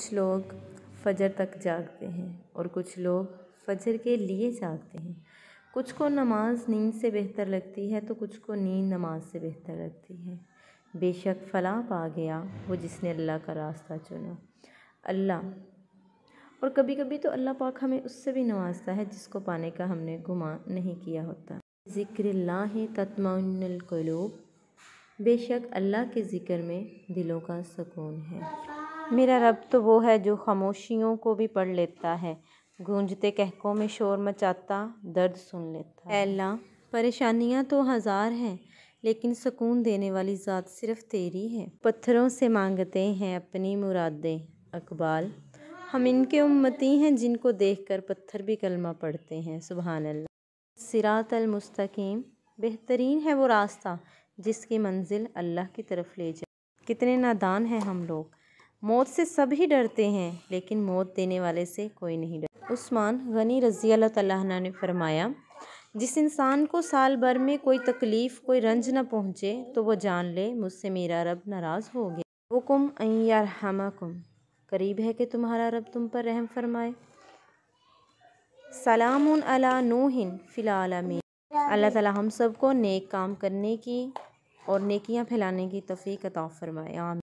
कुछ लोग फजर तक जागते हैं और कुछ लोग फजर के लिए जागते हैं कुछ को नमाज नींद से बेहतर लगती है तो कुछ को नींद नमाज से बेहतर लगती है बेशक फला पा गया वो जिसने अल्लाह का रास्ता चुना अल्लाह और कभी कभी तो अल्लाह पाक हमें उससे भी नवाजता है जिसको पाने का हमने गुमान नहीं किया होता ज़िक्र है तत्मकलूब बेशक अल्लाह के ज़िक्र में दिलों का सुकून है मेरा रब तो वो है जो खामोशियों को भी पढ़ लेता है गूंजते कहकों में शोर मचाता दर्द सुन लेता है अल्लाह परेशानियाँ तो हज़ार हैं लेकिन सुकून देने वाली ज़ात सिर्फ़ तेरी है पत्थरों से मांगते हैं अपनी मुरादें अकबाल हम इनके उम्मती हैं जिनको देखकर पत्थर भी कलमा पढ़ते हैं सुबहान अल्लाह सिरात मुस्तकीम बेहतरीन है वो रास्ता जिसकी मंजिल अल्लाह की तरफ ले जाए कितने नादान हैं हम लोग मौत से सभी डरते हैं लेकिन मौत देने वाले से कोई नहीं डर उस्मान गनी रज़ी अल्लाह तला ने फरमाया जिस इंसान को साल भर में कोई तकलीफ़ कोई रंज न पहुँचे तो वो जान ले मुझसे मेरा रब नाराज़ हो गया वो कुम हमा कुम करीब है कि तुम्हारा रब तुम पर रहम फरमाए सलाम अला नूहिन फ़िलमी अल्लाह ताला हम सबको नेक काम करने की और नेकियां फैलाने की तफी अता फ़रमाए आमीन